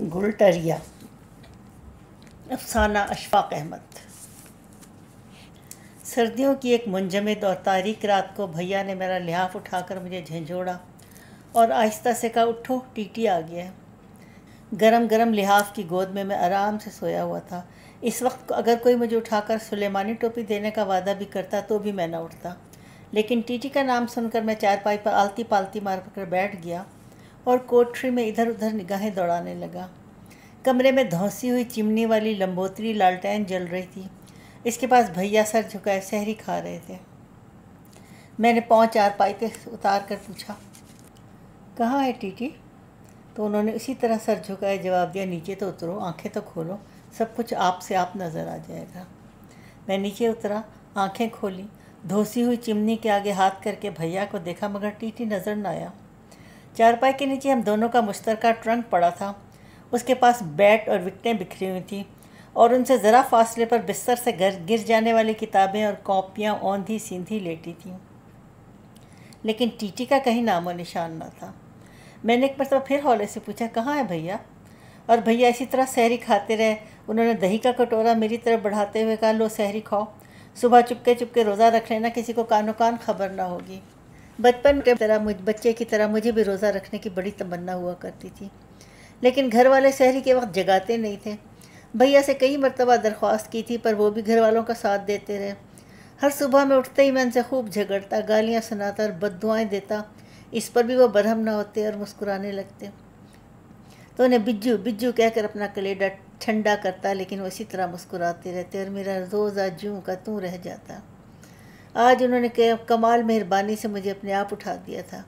गुलटरिया अफसाना अशफाक अहमद सर्दियों की एक मुंजमद और तारीख रात को भैया ने मेरा लिहाफ उठाकर मुझे झंझोड़ा और आहिस्ता से कहा उठो टीटी आ गया गरम गरम लिहाफ की गोद में मैं आराम से सोया हुआ था इस वक्त अगर कोई मुझे उठाकर सुलेमानी टोपी देने का वादा भी करता तो भी मैं ना उठता लेकिन टीटी का नाम सुनकर मैं चारपाई पर आलती पालती मार कर बैठ गया और कोठरी में इधर उधर निगाहें दौड़ाने लगा कमरे में धौसी हुई चिमनी वाली लंबोतरी लालटेन जल रही थी इसके पास भैया सर झुकाए सहरी खा रहे थे मैंने पाँव चार पाई पे उतार कर पूछा कहाँ है टीटी तो उन्होंने उसी तरह सर झुकाए जवाब दिया नीचे तो उतरो आंखें तो खोलो सब कुछ आप से आप नज़र आ जाएगा मैं नीचे उतरा आंखें खोली धोसी हुई चिमनी के आगे हाथ करके भैया को देखा मगर टीटी नज़र न आया चारपाई के नीचे हम दोनों का मुश्तरका ट्रंक पड़ा था उसके पास बैट और विकटें बिखरी हुई थीं और उनसे ज़रा फासले पर बिस्तर से गर गिर जाने वाली किताबें और कॉपियाँ औंधी सीधी लेटी थीं लेकिन टीटी का कहीं नामो निशान ना था मैंने एक मरतबा फिर हौले से पूछा कहाँ है भैया और भैया इसी तरह सहरी खाते रहे उन्होंने दही का कटोरा मेरी तरफ बढ़ाते हुए कहा लो सहरी खाओ सुबह चुपके चुपके रोज़ा रख लेना किसी को कानो कान खबर ना होगी बचपन की तरह मुझ बच्चे की तरह मुझे भी रोज़ा रखने की बड़ी तमन्ना हुआ करती थी लेकिन घर वाले शहरी के वक्त जगाते नहीं थे भैया से कई मरतबा दरख्वास्त की थी पर वो भी घर वालों का साथ देते रहे हर सुबह में उठते ही मैं उनसे खूब झगड़ता गालियाँ सुनाता और बदुआएँ देता इस पर भी वो बरहम ना होते और मुस्कुराने लगते तो उन्हें बिज्जू बिज्जू कहकर अपना कलेडा ठंडा करता लेकिन वो इसी तरह मुस्कुराते रहते और मेरा रोज़ा जूँ का तू रह जाता आज उन्होंने कमाल मेहरबानी से मुझे अपने आप उठा दिया था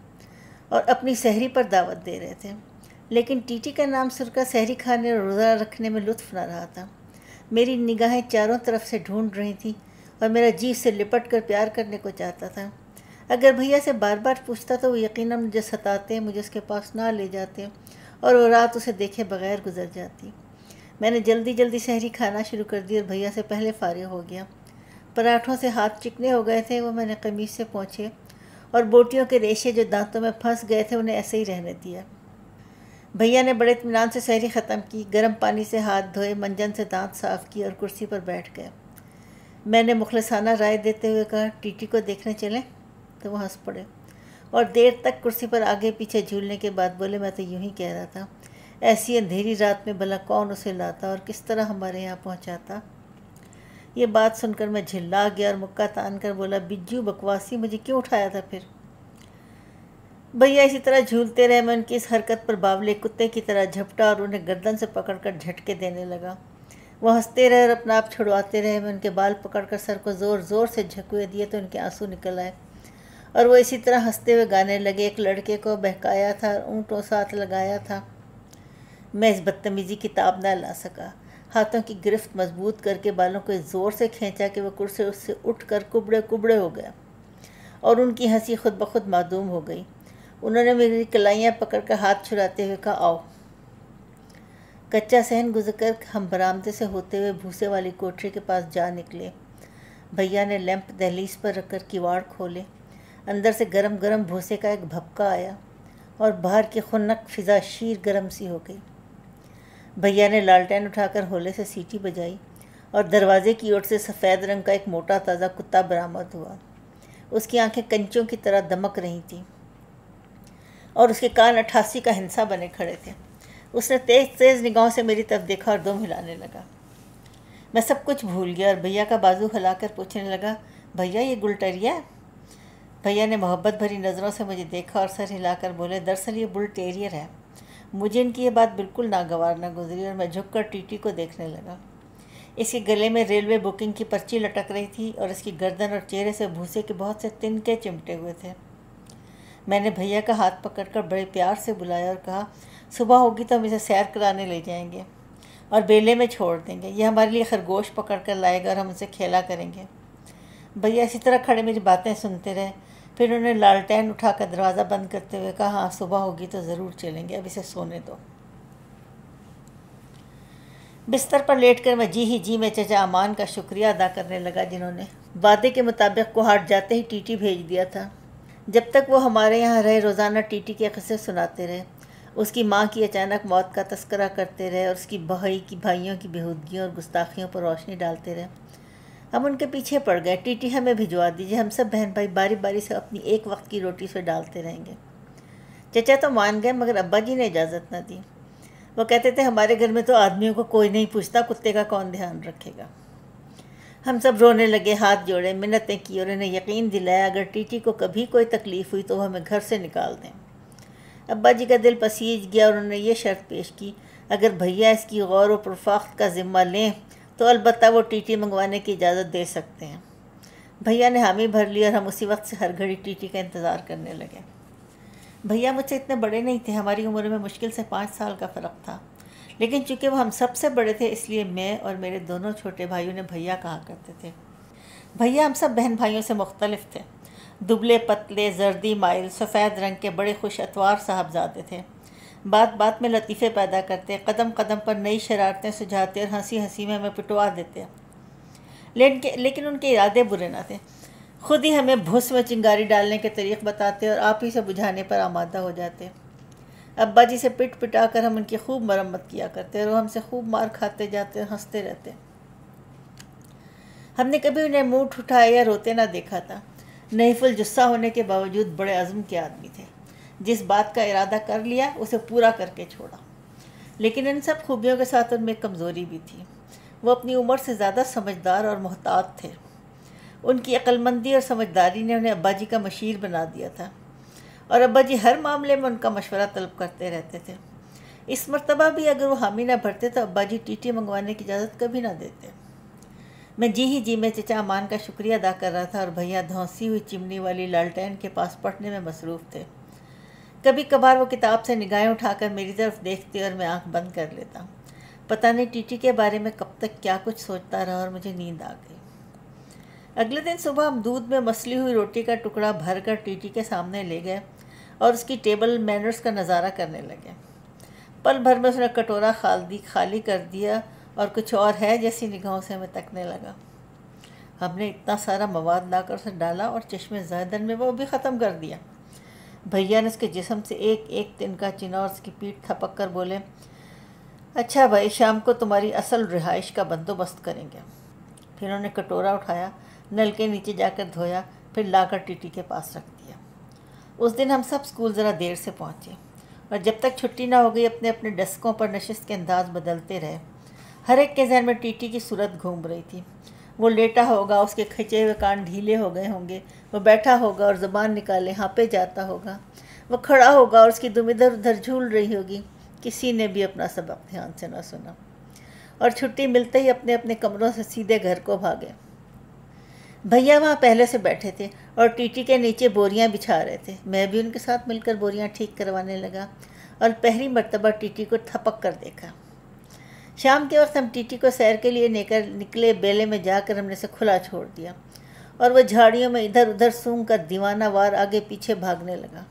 और अपनी सहरी पर दावत दे रहे थे लेकिन टीटी का नाम सुनकर सहरी खाने और रोज़ा रखने में लुत्फ ना रहा था मेरी निगाहें चारों तरफ से ढूंढ रही थीं और मेरा जी से लिपट कर प्यार करने को चाहता था अगर भैया से बार बार पूछता तो वो यकीन मुझे सताते मुझे उसके पास ना ले जाते और वो रात उसे देखे बगैर गुजर जाती मैंने जल्दी जल्दी शहरी खाना शुरू कर दी और भैया से पहले फारिग हो गया पराठों से हाथ चिकने हो गए थे वो मैंने कमीज से पहुँचे और बोटियों के रेशे जो दांतों में फंस गए थे उन्हें ऐसे ही रहने दिया भैया ने बड़े इतमान से सहरी ख़त्म की गर्म पानी से हाथ धोए मंजन से दांत साफ़ किए और कुर्सी पर बैठ गए मैंने मुखलसाना राय देते हुए कहा टीटी को देखने चलें तो वो हंस पड़े और देर तक कुर्सी पर आगे पीछे झूलने के बाद बोले मैं तो यूं ही कह रहा था ऐसी अंधेरी रात में भला कौन उसे लाता और किस तरह हमारे यहाँ पहुँचाता ये बात सुनकर मैं झिल्ला गया और मुक्का तान कर बोला बिज्जू बकवासी मुझे क्यों उठाया था फिर भैया इसी तरह झूलते रहे मैं उनकी इस हरकत पर बावले कुत्ते की तरह झपटा और उन्हें गर्दन से पकड़कर झटके देने लगा वो हंसते रहे और अपना आप छुड़वाते रहे मैं उनके बाल पकड़कर सर को ज़ोर ज़ोर से झकुए दिए तो उनके आंसू निकल आए और वो इसी तरह हंसते हुए गाने लगे एक लड़के को बहकाया था ऊँटों साथ लगाया था मैं इस बदतमीज़ी किताब ना ला सका हाथों की गिरफ्त मजबूत करके बालों को ज़ोर से खींचा कि वह कुर्से उससे उठ कर कुबड़े कुबड़े हो गया और उनकी हंसी खुद ब खुद मादूम हो गई उन्होंने मेरी कलाइयाँ पकड़ कर हाथ छुड़ाते हुए कहा आओ कच्चा सहन गुजर हम बरामदे से होते हुए भूसे वाली कोठरी के पास जा निकले भैया ने लैंप दहलीज पर रखकर किवाड़ खोले अंदर से गरम गरम भूसे का एक भपका आया और बाहर की खुनक फिजा शीर गरम सी हो गई भैया ने लालटेन उठाकर होले से सीटी बजाई और दरवाजे की ओर से सफ़ेद रंग का एक मोटा ताज़ा कुत्ता बरामद हुआ उसकी आंखें कंचों की तरह दमक रही थी और उसके कान अट्ठासी का हिंसा बने खड़े थे उसने तेज़ तेज़ निगाहों से मेरी तरफ देखा और दुम हिलाने लगा मैं सब कुछ भूल गया और भैया का बाजू हिलाकर पूछने लगा भैया ये गुलटेरिया भैया ने मोहब्बत भरी नज़रों से मुझे देखा और सर हिलाकर बोले दरअसल ये बुलटेरियर है मुझे इनकी ये बात बिल्कुल नागवार ना गुजरी और मैं झुककर टीटी को देखने लगा इसके गले में रेलवे बुकिंग की पर्ची लटक रही थी और इसकी गर्दन और चेहरे से भूसे के बहुत से तिनके चिमटे हुए थे मैंने भैया का हाथ पकड़कर बड़े प्यार से बुलाया और कहा सुबह होगी तो हम इसे सैर कराने ले जाएंगे और बेले में छोड़ देंगे यह हमारे लिए खरगोश पकड़ कर लाएगा और हम उसे खेला करेंगे भैया इसी तरह खड़े मेरी बातें सुनते रहे फिर उन्होंने लालटेन उठाकर दरवाज़ा बंद करते हुए कहा हाँ सुबह होगी तो ज़रूर चलेंगे अब इसे सोने दो बिस्तर पर लेटकर मैं जी ही जी में चचा अमान का शुक्रिया अदा करने लगा जिन्होंने वादे के मुताबिक कुहाट जाते ही टीटी भेज दिया था जब तक वो हमारे यहाँ रहे रोज़ाना टीटी के किस्से सुनाते रहे उसकी माँ की अचानक मौत का तस्करा करते रहे और उसकी बहई की भाइयों की बेहूदगियों और गुस्ताखियों पर रोशनी डालते रहे हम उनके पीछे पड़ गए टीटी हमें भिजवा दीजिए हम सब बहन भाई बारी बारी से अपनी एक वक्त की रोटी से डालते रहेंगे चचा तो मान गए मगर अब्बा जी ने इजाज़त ना दी वो कहते थे हमारे घर में तो आदमियों को कोई नहीं पूछता कुत्ते का कौन ध्यान रखेगा हम सब रोने लगे हाथ जोड़े मिन्नतें की और उन्हें यकीन दिलाया अगर टीटी को कभी कोई तकलीफ़ हुई तो वह हमें घर से निकाल दें अब्बा जी का दिल पसीज गया और उन्होंने ये शर्त पेश की अगर भैया इसकी गौर व परफाख्त का ज़िम्मा लें तो अलबत् वो टीटी मंगवाने की इजाज़त दे सकते हैं भैया ने हामी भर ली और हम उसी वक्त से हर घड़ी टीटी का इंतज़ार करने लगे भैया मुझसे इतने बड़े नहीं थे हमारी उम्र में मुश्किल से पाँच साल का फ़र्क था लेकिन चूंकि वो हम सबसे बड़े थे इसलिए मैं और मेरे दोनों छोटे भाइयों ने भैया कहा करते थे भैया हम सब बहन भाइयों से मुख्तलिफ थे दुबले पतले जर्दी माइल सफ़ेद रंग के बड़े खुश अतवार साहबजादे थे बात बात में लतीफ़े पैदा करते कदम कदम पर नई शरारतें सुझाते और हंसी हंसी में हमें पिटवा देते हैं लेकिन लेकिन उनके इरादे बुरे ना थे खुद ही हमें भुस में चिंगारी डालने के तरीक़ बताते और आप ही से बुझाने पर आमादा हो जाते अब्बा जी से पिट पिटा कर हम उनकी खूब मरम्मत किया करते और वो हमसे खूब मार खाते जाते और हंसते रहते हमने कभी उन्हें मुँह उठाया या रोते ना देखा था फुल जुस्सा होने के बावजूद बड़े अज़म के आदमी थे जिस बात का इरादा कर लिया उसे पूरा करके छोड़ा लेकिन इन सब खूबियों के साथ उनमें कमज़ोरी भी थी वो अपनी उम्र से ज़्यादा समझदार और मोहतात थे उनकी अक्लमंदी और समझदारी ने उन्हें अब्बा जी का मशीर बना दिया था और अब्बा जी हर मामले में उनका मशवरा तलब करते रहते थे इस मरतबा भी अगर वो हामी ना भरते तो अब्बा जी टी मंगवाने की इजाज़त कभी ना देते मैं जी ही जी में चचा अमान का शुक्रिया अदा कर रहा था और भैया धौंसी हुई चिमनी वाली लालटेन के पास पढ़ने में मसरूफ़ थे कभी कभार वो किताब से निगाहें उठाकर मेरी तरफ देखती और मैं आंख बंद कर लेता हूँ पता नहीं टीटी के बारे में कब तक क्या कुछ सोचता रहा और मुझे नींद आ गई अगले दिन सुबह हम दूध में मसली हुई रोटी का टुकड़ा भर कर टीटी के सामने ले गए और उसकी टेबल मैनर्स का नज़ारा करने लगे पल भर में उसने कटोरा खाली खाली कर दिया और कुछ और है जैसी निगाहों से हमें तकने लगा हमने इतना सारा मवाद लाकर उसे डाला और चश्मे जहदन में वो भी ख़त्म कर दिया भैया ने उसके जिसम से एक एक तिनका चिना और उसकी पीठ थपक कर बोले अच्छा भाई शाम को तुम्हारी असल रिहाइश का बंदोबस्त करेंगे फिर उन्होंने कटोरा उठाया नल के नीचे जाकर धोया फिर लाकर टीटी के पास रख दिया उस दिन हम सब स्कूल ज़रा देर से पहुँचे और जब तक छुट्टी ना हो गई अपने अपने डेस्कों पर नशस्त के अंदाज बदलते रहे हर एक के जहन में टीटी की सूरत घूम रही थी वो लेटा होगा उसके खिंचे हुए कान ढीले हो गए होंगे वो बैठा होगा और ज़ुबान निकाले हाँपे जाता होगा वो खड़ा होगा और उसकी दुम इधर उधर झूल रही होगी किसी ने भी अपना सबक ध्यान से ना सुना और छुट्टी मिलते ही अपने अपने कमरों से सीधे घर को भागे भैया वहाँ पहले से बैठे थे और टीटी के नीचे बोरियाँ बिछा रहे थे मैं भी उनके साथ मिलकर बोरियाँ ठीक करवाने लगा और पहली मरतबा टीटी को थपक कर देखा शाम के वक्त हम टीटी को सैर के लिए लेकर निकले बेले में जाकर हमने उसे खुला छोड़ दिया और वह झाड़ियों में इधर उधर सूंघ कर दीवाना वार आगे पीछे भागने लगा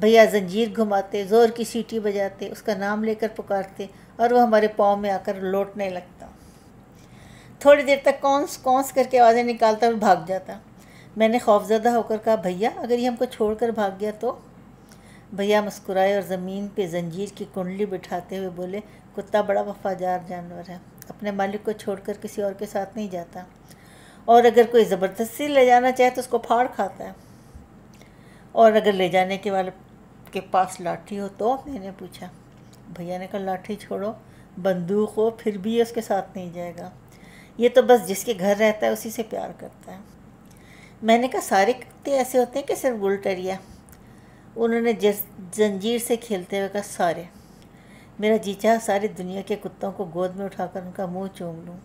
भैया जंजीर घुमाते ज़ोर की सीटी बजाते उसका नाम लेकर पुकारते और वह हमारे पाँव में आकर लौटने लगता थोड़ी देर तक कौंस कौंस करके आवाज़ें निकालता और भाग जाता मैंने खौफजदा होकर कहा भैया अगर ये हमको छोड़कर भाग गया तो भैया मुस्कुराए और ज़मीन पे जंजीर की कुंडली बिठाते हुए बोले कुत्ता बड़ा वफादार जानवर है अपने मालिक को छोड़कर किसी और के साथ नहीं जाता और अगर कोई ज़बरदस्ती ले जाना चाहे तो उसको फाड़ खाता है और अगर ले जाने के वाले के पास लाठी हो तो मैंने पूछा भैया ने कहा लाठी छोड़ो बंदूक हो फिर भी ये उसके साथ नहीं जाएगा ये तो बस जिसके घर रहता है उसी से प्यार करता है मैंने कहा सारे कुत्ते ऐसे होते हैं कि सिर्फ गुलटरिया उन्होंने जस जंजीर से खेलते हुए कहा सारे मेरा जीचा सारी दुनिया के कुत्तों को गोद में उठाकर उनका मुंह चूम लूँ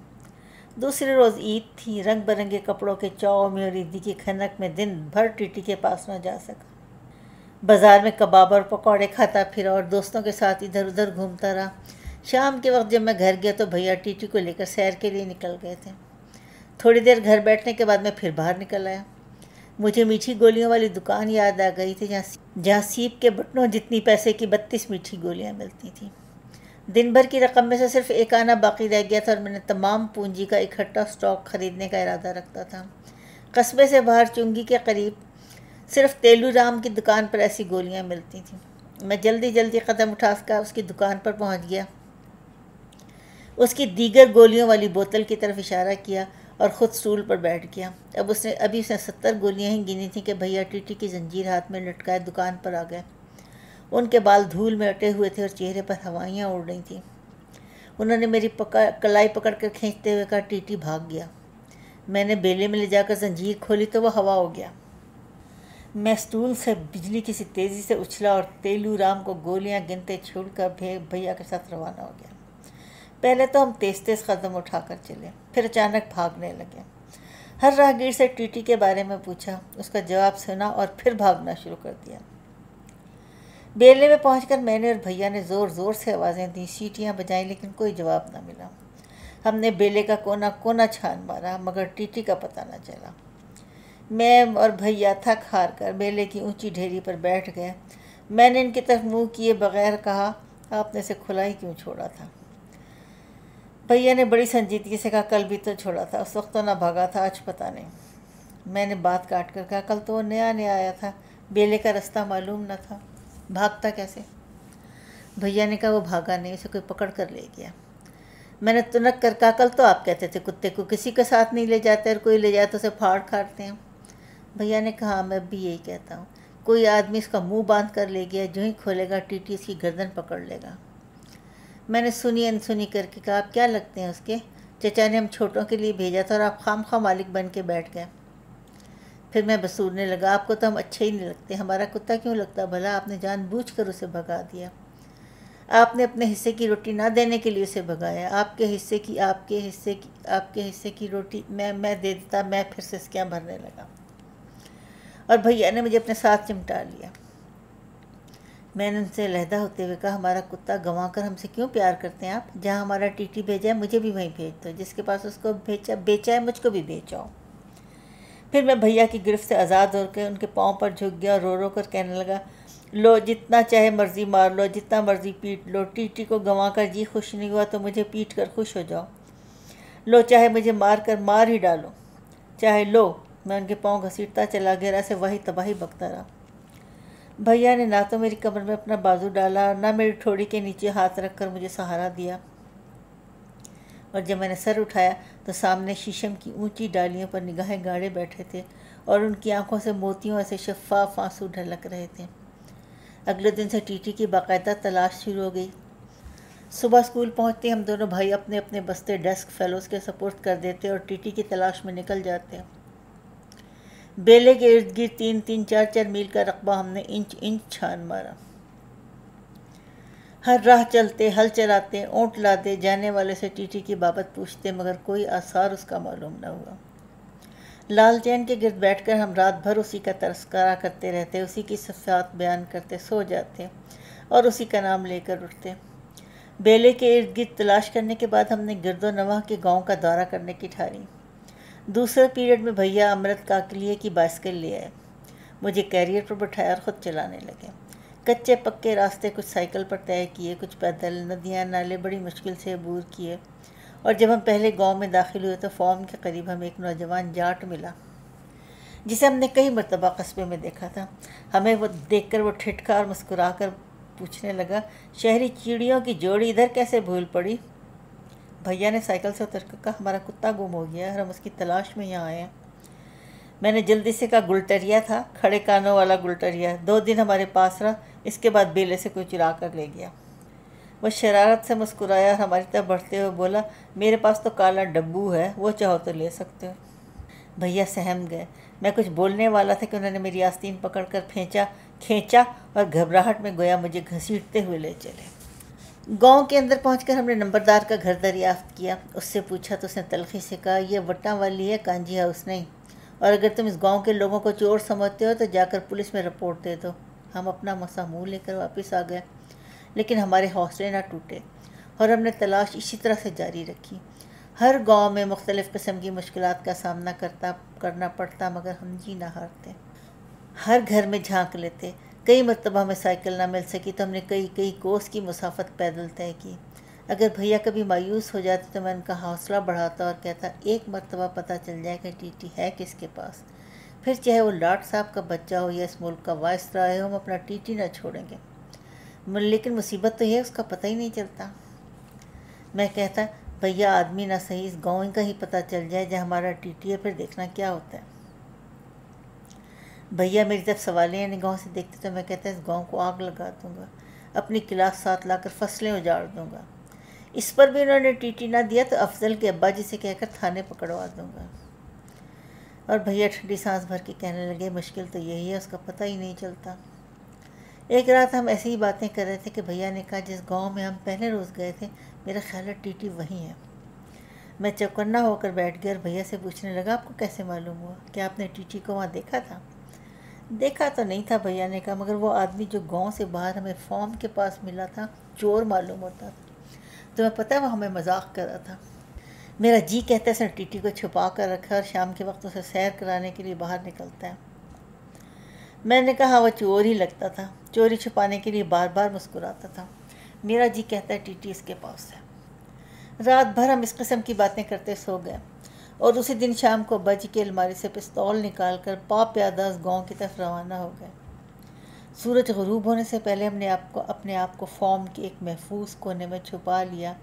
दूसरे रोज़ ईद थी रंग बिरंगे कपड़ों के चाव में और ईदी की खनक में दिन भर टीटी के पास न जा सका बाज़ार में कबाब और पकौड़े खाता फिरा और दोस्तों के साथ इधर उधर घूमता रहा शाम के वक्त जब मैं घर गया तो भैया टीटी को लेकर सैर के लिए निकल गए थे थोड़ी देर घर बैठने के बाद मैं फिर बाहर निकल आया मुझे मीठी गोलियों वाली दुकान याद आ गई थी जहाँ जहाँ सीप के बटनों जितनी पैसे की बत्तीस मीठी गोलियाँ मिलती थीं दिन भर की रकम में से सिर्फ एक आना बाकी रह गया था और मैंने तमाम पूंजी का इकट्ठा स्टॉक खरीदने का इरादा रखता था कस्बे से बाहर चुंगी के करीब सिर्फ तेलू राम की दुकान पर ऐसी गोलियाँ मिलती थीं मैं जल्दी जल्दी कदम उठाकर उसकी दुकान पर पहुँच गया उसकी दीगर गोलियों वाली बोतल की तरफ इशारा किया और ख़ुद स्टूल पर बैठ गया अब उसने अभी उसने सत्तर गोलियाँ ही गिनी थी कि भैया टीटी की जंजीर हाथ में लटकाए दुकान पर आ गए उनके बाल धूल में अटे हुए थे और चेहरे पर हवाइयाँ उड़ रही थीं उन्होंने मेरी पका कलाई पकड़ कर खींचते हुए कहा टीटी भाग गया मैंने बेले में ले जाकर जंजीर खोली तो वह हवा हो गया मैं स्टूल से बिजली किसी तेज़ी से उछला और तेलू राम को गोलियाँ गिनते छोड़कर भैया के साथ रवाना हो गया पहले तो हम तेज तेज कदम उठाकर चले फिर अचानक भागने लगे हर राहगीर से टीटी के बारे में पूछा उसका जवाब सुना और फिर भागना शुरू कर दिया बेले में पहुँच मैंने और भैया ने ज़ोर ज़ोर से आवाज़ें दी सीटियाँ बजाई लेकिन कोई जवाब ना मिला हमने बेले का कोना कोना छान मारा मगर टीटी का पता ना चला मैं और भैया थक हार कर बेले की ऊंची ढेरी पर बैठ गए मैंने इनकी तरफ मुंह किए बगैर कहा आपने इसे खुला ही क्यों छोड़ा था भैया ने बड़ी संजीदगी से कहा कल भी तो छोड़ा था उस वक्त तो ना भागा था आज पता नहीं मैंने बात काट कर कहा कल तो वो नया नया आया था बेले का रास्ता मालूम ना था भागता कैसे भैया ने कहा वो भागा नहीं उसे कोई पकड़ कर ले गया मैंने तुनक तो कर कहा कल तो आप कहते थे कुत्ते को किसी के साथ नहीं ले जाते और कोई ले जाए तो उसे फाड़ खाड़ते हैं भैया ने कहा हाँ, मैं भी यही कहता हूँ कोई आदमी इसका मुंह बांध कर ले गया जो ही खोलेगा टीटी इसकी गर्दन पकड़ लेगा मैंने सुनी अनसुनी करके कहा आप क्या लगते हैं उसके चचा ने हम छोटों के लिए भेजा था और आप खाम खाम मालिक बन के बैठ गए फिर मैं बसूरने लगा आपको तो हम अच्छे ही नहीं लगते हमारा कुत्ता क्यों लगता भला आपने जानबूझ कर उसे भगा दिया आपने अपने हिस्से की रोटी ना देने के लिए उसे भगाया आपके हिस्से की आपके हिस्से की आपके हिस्से की रोटी मैं मैं दे देता मैं फिर से इसके भरने लगा और भैया ने मुझे अपने साथ चिमटा लिया मैंने उनसे लहदा होते हुए कहा हमारा कुत्ता गंवा कर हमसे क्यों प्यार करते हैं आप जहाँ हमारा टीटी भेजा है मुझे भी वहीं भेज दो जिसके पास उसको भेजा बेचा है मुझको भी बेचाओ फिर मैं भैया की गिरफ्त से आज़ाद होकर उनके पाँव पर झुक गया और रो रो कर कहने लगा लो जितना चाहे मर्जी मार लो जितना मर्जी पीट लो टीटी को गंवा कर जी खुश नहीं हुआ तो मुझे पीट कर खुश हो जाओ लो चाहे मुझे मार कर मार ही डालो चाहे लो मैं उनके पाँव घसीटता चला गया ऐसे वही तबाही बकता रहा भैया ने ना तो मेरी कमर में अपना बाजू डाला ना मेरी ठोड़ी के नीचे हाथ रख कर मुझे सहारा दिया और जब मैंने सर उठाया तो सामने शीशम की ऊंची डालियों पर निगाहें गाड़े बैठे थे और उनकी आंखों से मोतियों ऐसे शफाफ आंसू ढलक रहे थे अगले दिन से टीटी की बाकायदा तलाश शुरू हो गई सुबह स्कूल पहुँचते हम दोनों भाई अपने अपने बस्ते डेस्क फेलोज़ के सपोर्ट कर देते और टीटी की तलाश में निकल जाते हैं बेले के इर्द गिर्द तीन तीन चार चार मील का रकबा हमने इंच इंच छान मारा हर राह चलते हल चलाते ऊँट लाते जाने वाले से टीटी की बाबत पूछते मगर कोई आसार उसका मालूम न हुआ लाल चैन के गिरद बैठकर हम रात भर उसी का तरसकारा करते रहते उसी की सफात बयान करते सो जाते और उसी का नाम लेकर उठते बेले के इर्द गिर्द तलाश करने के बाद हमने गिरदो नवाह के गांव का दौरा करने की ठारी दूसरे पीरियड में भैया अमृत काकलिए की बाइसिकल ले आए मुझे कैरियर पर बैठाया और ख़ुद चलाने लगे कच्चे पक्के रास्ते कुछ साइकिल पर तय किए कुछ पैदल नदियाँ नाले बड़ी मुश्किल से अबूर किए और जब हम पहले गांव में दाखिल हुए तो फॉर्म के करीब हमें एक नौजवान जाट मिला जिसे हमने कई मरतबा कस्बे में देखा था हमें वो देख कर वो ठिठका और मुस्कुरा कर पूछने लगा शहरी चिड़ियों की जोड़ी इधर कैसे भूल पड़ी भैया ने साइकिल से उतर कर कहा हमारा कुत्ता गुम हो गया और हम उसकी तलाश में यहाँ आए हैं मैंने जल्दी से कहा गुलटरिया था खड़े कानों वाला गुलटरिया दो दिन हमारे पास रहा इसके बाद बेले से कोई चुरा कर ले गया वह शरारत से मुस्कुराया और हमारी तरफ बढ़ते हुए बोला मेरे पास तो काला डब्बू है वो चाहो तो ले सकते हो भैया सहम गए मैं कुछ बोलने वाला था कि उन्होंने मेरी आस्तीन पकड़ कर फेंचा खींचा और घबराहट में गोया मुझे घसीटते हुए ले चले गांव के अंदर पहुंचकर हमने नंबरदार का घर दरियाफ्त किया उससे पूछा तो उसने तलखी से कहा यह वटा वाली है कांजी हाउस नहीं और अगर तुम इस गांव के लोगों को चोर समझते हो तो जाकर पुलिस में रिपोर्ट दे दो हम अपना मसा मुँह लेकर वापस आ गए लेकिन हमारे हौसले ना टूटे और हमने तलाश इसी तरह से जारी रखी हर गांव में मुख्तलिफ़ किस्म की मुश्किल का सामना करता करना पड़ता मगर हम जी ना हारते हर घर में झांक लेते कई मरतबा हमें साइकिल ना मिल सकी तो हमने कई कई कोस की मुसाफत पैदल तय की अगर भैया कभी मायूस हो जाते तो मैं उनका हौसला बढ़ाता और कहता एक मरतबा पता चल जाएगा टीटी है किसके पास फिर चाहे वो लाट साहब का बच्चा हो या इस मुल्क का वायस रहा हो हम अपना टीटी ना छोड़ेंगे लेकिन मुसीबत तो यह उसका पता ही नहीं चलता मैं कहता भैया आदमी ना सही इस गाँव का ही पता चल जाए जहाँ हमारा टीटी है फिर देखना क्या होता है भैया मेरी तरफ सवालिया गाँव से देखते तो मैं कहता इस गांव को आग लगा दूंगा अपनी क्लास साथ लाकर फसलें उजाड़ दूंगा इस पर भी उन्होंने टीटी ना दिया तो अफजल के अब्बा जी से कहकर थाने पकड़वा दूंगा और भैया ठंडी सांस भर के कहने लगे मुश्किल तो यही है उसका पता ही नहीं चलता एक रात हम ऐसी ही बातें कर रहे थे कि भैया ने कहा जिस गांव में हम पहले रोज़ गए थे मेरा ख्याल है टीटी वहीं है मैं चौकन्ना होकर बैठ गया और भैया से पूछने लगा आपको कैसे मालूम हुआ क्या आपने टीटी को वहाँ देखा था देखा तो नहीं था भैया ने कहा मगर वो आदमी जो गांव से बाहर हमें फॉर्म के पास मिला था चोर मालूम होता था तुम्हें तो पता है वो हमें मजाक कर रहा था मेरा जी कहता है सर टीटी को छुपा कर रखा और शाम के वक्त उसे सैर कराने के लिए बाहर निकलता है मैंने कहा हाँ, वह चोर ही लगता था चोरी छुपाने के लिए बार बार मुस्कुराता था मेरा जी कहता है टीटी इसके पास है रात भर हम इस किस्म की बातें करते सो गए और उसी दिन शाम को बज के अलमारी से पिस्तौल निकाल कर पाप यादास गाँव की तरफ रवाना हो गए सूरज गरूब होने से पहले हमने आपको अपने आप को फॉर्म के एक महफूज कोने में छुपा लिया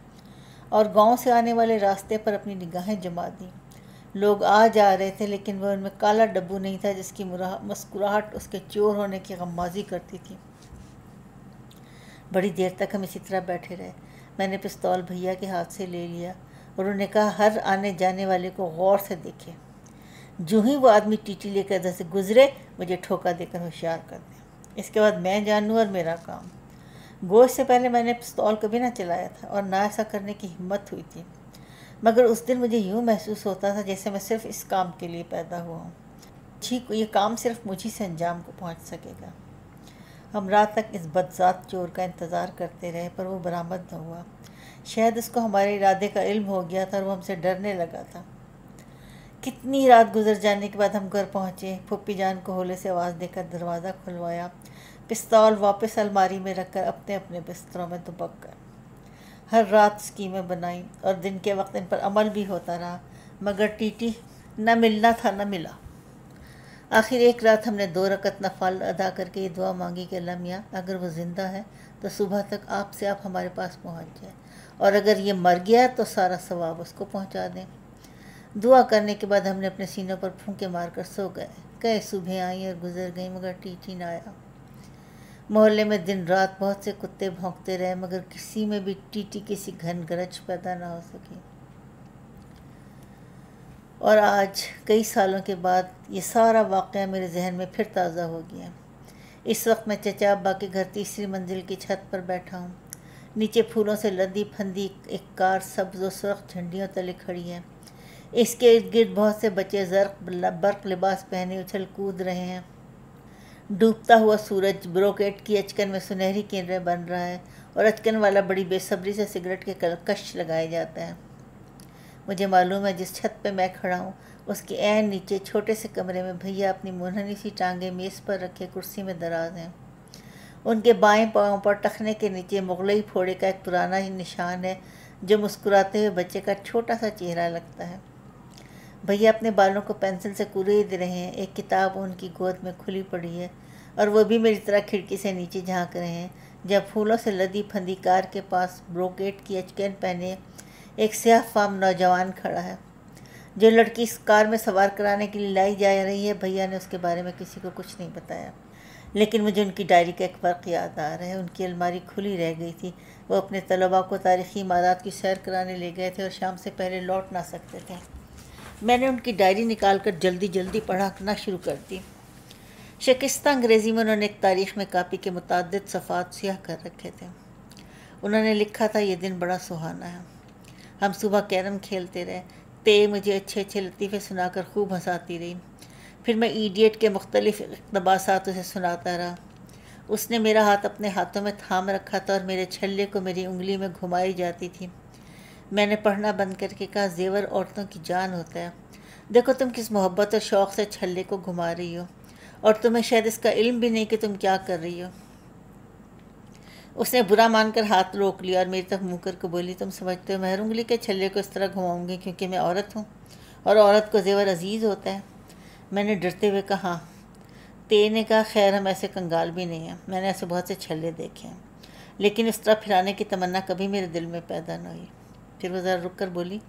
और गांव से आने वाले रास्ते पर अपनी निगाहें जमा दी लोग आ जा रहे थे लेकिन वह उनमें काला डब्बू नहीं था जिसकी मुस्कुराहट उसके चोर होने की गमबाजी करती थी बड़ी देर तक हम इसी तरह बैठे रहे मैंने पिस्तौल भैया के हाथ से ले लिया और उन्होंने कहा हर आने जाने वाले को गौर से देखे जूँ ही वो आदमी टीटी लेकर इधर से गुजरे मुझे ठोका देकर होशियार कर दें इसके बाद मैं जानूँ और मेरा काम गोश से पहले मैंने पिस्तौल कभी ना चलाया था और ना ऐसा करने की हिम्मत हुई थी मगर उस दिन मुझे यूँ महसूस होता था जैसे मैं सिर्फ इस काम के लिए पैदा हुआ हूँ ठीक ये काम सिर्फ मुझी से अंजाम को पहुँच सकेगा हम रात तक इस बदजात चोर का इंतज़ार करते रहे पर वो बरामद न हुआ शायद उसको हमारे इरादे का इल्म हो गया था और वो हमसे डरने लगा था कितनी रात गुजर जाने के बाद हम घर पहुँचे फुप्पी जान को होले से आवाज़ देकर दरवाज़ा खुलवाया पिस्तौल वापस अलमारी में रखकर अपने अपने बिस्तरों में दुबक कर हर रात स्कीमें बनाई और दिन के वक्त इन पर अमल भी होता रहा मगर टीटी न मिलना था न मिला आखिर एक रात हमने दो रकत नफाल अदा करके ये दुआ मांगी कि लमिया अगर वो ज़िंदा है तो सुबह तक आपसे आप हमारे पास पहुँच जाए और अगर ये मर गया तो सारा सवाब उसको पहुंचा दें दुआ करने के बाद हमने अपने सीनों पर फूंके मारकर सो गए कई सुबह आई और गुजर गई मगर टीटी ना आया मोहल्ले में दिन रात बहुत से कुत्ते भौंकते रहे मगर किसी में भी टीटी किसी घन गरज पैदा ना हो सकी और आज कई सालों के बाद ये सारा वाक़ मेरे जहन में फिर ताज़ा हो गया इस वक्त मैं अब्बा के घर तीसरी मंजिल की छत पर बैठा हूँ नीचे फूलों से लदी फंदी एक कार सब्ज व सुरख झंडियों तले खड़ी है इसके इर्द गिर्द बहुत से बच्चे जर्क बर्क लिबास पहने उछल कूद रहे हैं डूबता हुआ सूरज ब्रोकेट की अचकन में सुनहरी किरणें बन रहा है और अचकन वाला बड़ी बेसब्री से सिगरेट के कश लगाए जाते हैं मुझे मालूम है जिस छत पे मैं खड़ा हूँ उसके एन नीचे छोटे से कमरे में भैया अपनी मुनहनी सी टांगे मेज़ पर रखे कुर्सी में दराज हैं उनके बाएं पाँव पर टखने के नीचे मुगलई फोड़े का एक पुराना ही निशान है जो मुस्कुराते हुए बच्चे का छोटा सा चेहरा लगता है भैया अपने बालों को पेंसिल से कुरेद रहे हैं एक किताब उनकी गोद में खुली पड़ी है और वो भी मेरी तरह खिड़की से नीचे झांक रहे हैं जब फूलों से लदी फंदी कार के पास ब्रोकेट की अचकैन पहने एक स्याह फाम नौजवान खड़ा है जो लड़की इस कार में सवार कराने के लिए लाई जा रही है भैया ने उसके बारे में किसी को कुछ नहीं बताया लेकिन मुझे उनकी डायरी का एक फर्क़ याद आ रहा है उनकी अलमारी खुली रह गई थी वो अपने तलबा को तारीखी इमारत की सैर कराने ले गए थे और शाम से पहले लौट ना सकते थे मैंने उनकी डायरी निकाल कर जल्दी जल्दी पढ़ाना शुरू कर दी शिकस्ता अंग्रेज़ी में उन्होंने एक तारीख में कापी के मुतद सफ़ात सयाह कर रखे थे उन्होंने लिखा था ये दिन बड़ा सुहाना है हम सुबह कैरम खेलते रहे ते मुझे अच्छे अच्छे लतीफ़े सुनाकर खूब हंसाती रही फिर मैं ईडियट के मुख्तलिफ इकतबास उसे सुनाता रहा उसने मेरा हाथ अपने हाथों में थाम रखा था और मेरे छल्ले को मेरी उंगली में घुमाई जाती थी मैंने पढ़ना बंद करके कहा जेवर औरतों की जान होता है देखो तुम किस मोहब्बत और शौक़ से छल्ले को घुमा रही हो और तुम्हें शायद इसका इल्म भी नहीं कि तुम क्या कर रही हो उसने बुरा मानकर हाथ रोक लिया और मेरी तरफ मुँह करके बोली तुम समझते हो मैं उंगली के छल्ले को इस तरह घुमाऊंगी क्योंकि मैं औरत हूँ और औरत को जेवर अजीज़ होता है मैंने डरते हुए कहा ते ने कहा खैर हम ऐसे कंगाल भी नहीं हैं मैंने ऐसे बहुत से छल्ले देखे हैं लेकिन इस तरह फिराने की तमन्ना कभी मेरे दिल में पैदा न हुई फिर वो ज़रा रुक कर बोली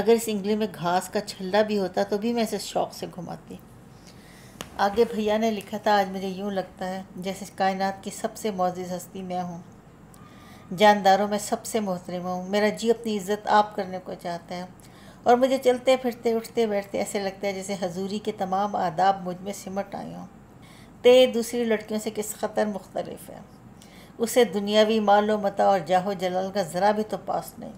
अगर इस इंगली में घास का छल्ला भी होता तो भी मैं इसे शौक से घुमाती आगे भैया ने लिखा था आज मुझे यूँ लगता है जैसे कायनात की सबसे मोजिज़ हस्ती मैं हूँ जानदारों में सबसे मोहतरम हूँ मेरा जी अपनी इज़्ज़त आप करने को चाहता है और मुझे चलते फिरते उठते बैठते ऐसे लगता है जैसे हजूरी के तमाम आदाब मुझ में सिमट आए हों ते दूसरी लड़कियों से किस खतर मुख्तलफ है उसे दुनियावी मालो मता और जाहो जलाल का ज़रा भी तो पास नहीं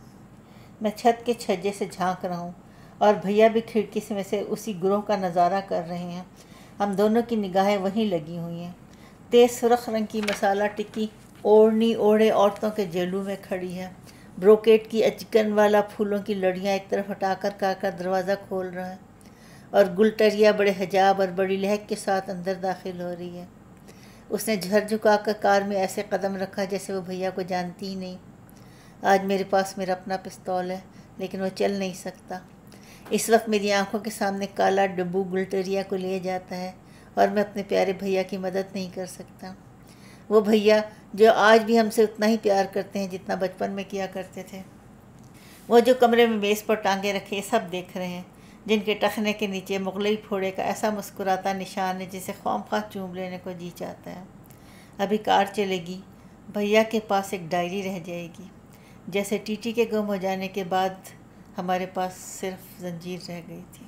मैं छत के छज्जे से झांक रहा हूँ और भैया भी खिड़की से में से उसी ग्रोह का नज़ारा कर रहे हैं हम दोनों की निगाहें वहीं लगी हुई हैं तेज़ सुरख रंग की मसाला टिक्की ओढ़नी ओढ़े औरतों के जेलू में खड़ी है ब्रोकेट की अचकन वाला फूलों की लड़ियाँ एक तरफ हटाकर काका दरवाज़ा खोल रहा है और गुलटरिया बड़े हजाब और बड़ी लहक के साथ अंदर दाखिल हो रही है उसने झर झुका कर कार में ऐसे कदम रखा जैसे वो भैया को जानती ही नहीं आज मेरे पास मेरा अपना पिस्तौल है लेकिन वो चल नहीं सकता इस वक्त मेरी आंखों के सामने काला डब्बू गुलटरिया को ले जाता है और मैं अपने प्यारे भैया की मदद नहीं कर सकता वो भैया जो आज भी हमसे उतना ही प्यार करते हैं जितना बचपन में किया करते थे वो जो कमरे में मेज़ पर टांगे रखे सब देख रहे हैं जिनके टखने के नीचे मुगलई फोड़े का ऐसा मुस्कुराता निशान है जिसे खौम खा चूम लेने को जी चाहता है अभी कार चलेगी भैया के पास एक डायरी रह जाएगी जैसे टीटी के गुम हो जाने के बाद हमारे पास सिर्फ जंजीर रह गई थी